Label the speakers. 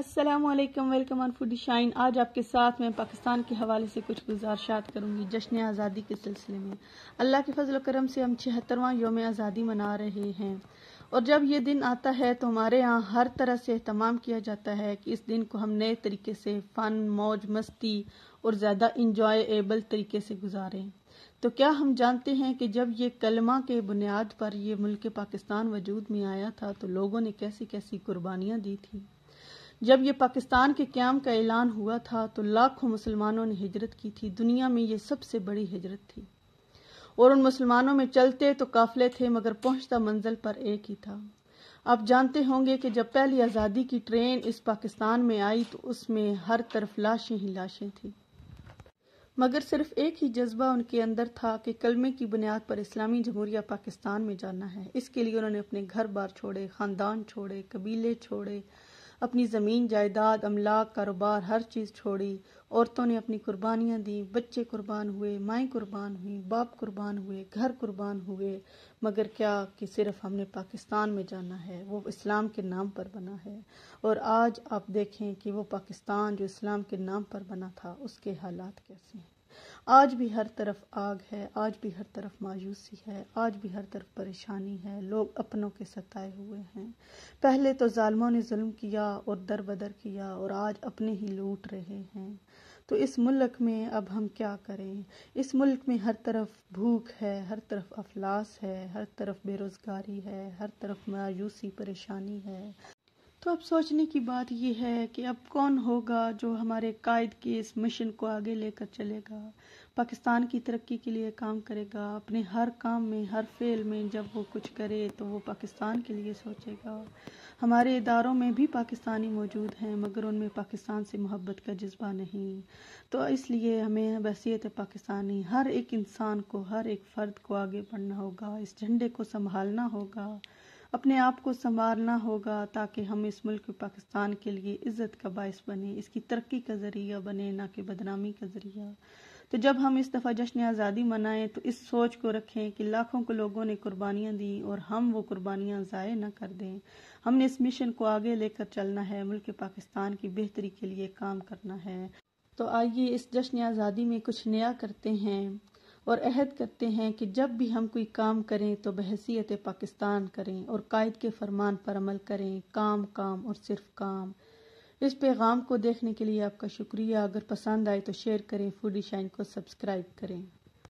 Speaker 1: अस्सलाम वालेकुम welcome on foodie shine आज आपके साथ मैं पाकिस्तान के हवाले से कुछ गुजारशात करूंगी जश्न आज़ादी के सिलसिले में अल्लाह के फजल करम से हम छिहत्तरवां योम आज़ादी मना रहे हैं और जब ये दिन आता है तो हमारे यहाँ हर तरह से अहतमाम किया जाता है कि इस दिन को हम नए तरीके से फ़न मौज मस्ती और ज़्यादा इंजॉयबल तरीके से गुजारें तो क्या हम जानते हैं कि जब ये कलमा के बुनियाद पर ये मुल्क पाकिस्तान वजूद में आया था तो लोगों ने कैसी कैसी कुर्बानियाँ दी थी जब ये पाकिस्तान के क्याम का ऐलान हुआ था तो लाखों मुसलमानों ने हिजरत की थी दुनिया में ये सबसे बड़ी हिजरत थी और उन मुसलमानों में चलते तो काफले थे मगर पहुंचता मंजिल पर एक ही था आप जानते होंगे कि जब पहली आज़ादी की ट्रेन इस पाकिस्तान में आई तो उसमें हर तरफ लाशें ही लाशें थी मगर सिर्फ एक ही जज्बा उनके अंदर था कि कलमे की बुनियाद पर इस्लामी जमहूरिया पाकिस्तान में जाना है इसके लिए उन्होंने अपने घर बार छोड़े ख़ानदान छोड़े कबीले छोड़े अपनी ज़मीन जायदाद अमलाक कारोबार हर चीज़ छोड़ी औरतों ने अपनी कुर्बानियाँ दी बच्चे कुर्बान हुए माएँ कुर्बान हुई बाप कुर्बान हुए घर कुर्बान हुए मगर क्या कि सिर्फ हमने पाकिस्तान में जाना है वो इस्लाम के नाम पर बना है और आज आप देखें कि वो पाकिस्तान जो इस्लाम के नाम पर बना था उसके हालात कैसे हैं आज भी हर तरफ आग है आज भी हर तरफ मायूसी है आज भी हर तरफ परेशानी है लोग अपनों के सताए हुए हैं पहले तो ालमों ने जुल्म किया और दर बदर किया और आज अपने ही लूट रहे हैं तो इस मुल्क में अब हम क्या करें इस मुल्क में हर तरफ भूख है हर तरफ अफलास है हर तरफ बेरोज़गारी है हर तरफ मायूसी परेशानी है तो अब सोचने की बात यह है कि अब कौन होगा जो हमारे कायद के इस मिशन को आगे लेकर चलेगा पाकिस्तान की तरक्की के लिए काम करेगा अपने हर काम में हर फेल में जब वो कुछ करे तो वो पाकिस्तान के लिए सोचेगा हमारे इदारों में भी पाकिस्तानी मौजूद हैं मगर उनमें पाकिस्तान से मोहब्बत का जज्बा नहीं तो इसलिए हमें बसीत पाकिस्तानी हर एक इंसान को हर एक फ़र्द को आगे बढ़ना होगा इस झंडे को संभालना होगा अपने आप को संवारना होगा ताकि हम इस मुल्क पाकिस्तान के लिए इज़्ज़त का बायस बने इसकी तरक्की का ज़रिया बने ना कि बदनामी का ज़रिया तो जब हम इस दफ़ा जश्न आज़ादी मनाएं तो इस सोच को रखें कि लाखों को लोगों ने कुर्बानियां दी और हम वो कुर्बानियां ज़ाये न कर दें हमने इस मिशन को आगे लेकर चलना है मुल्क पाकिस्तान की बेहतरी के लिए काम करना है तो आइए इस जश्न आज़ादी में कुछ नया करते हैं और अहद करते हैं कि जब भी हम कोई काम करें तो बहसीत पाकिस्तान करें और कायद के फरमान पर अमल करें काम काम और सिर्फ काम इस पैगाम को देखने के लिए आपका शुक्रिया अगर पसंद आए तो शेयर करें फूडी शाइन को सब्सक्राइब करें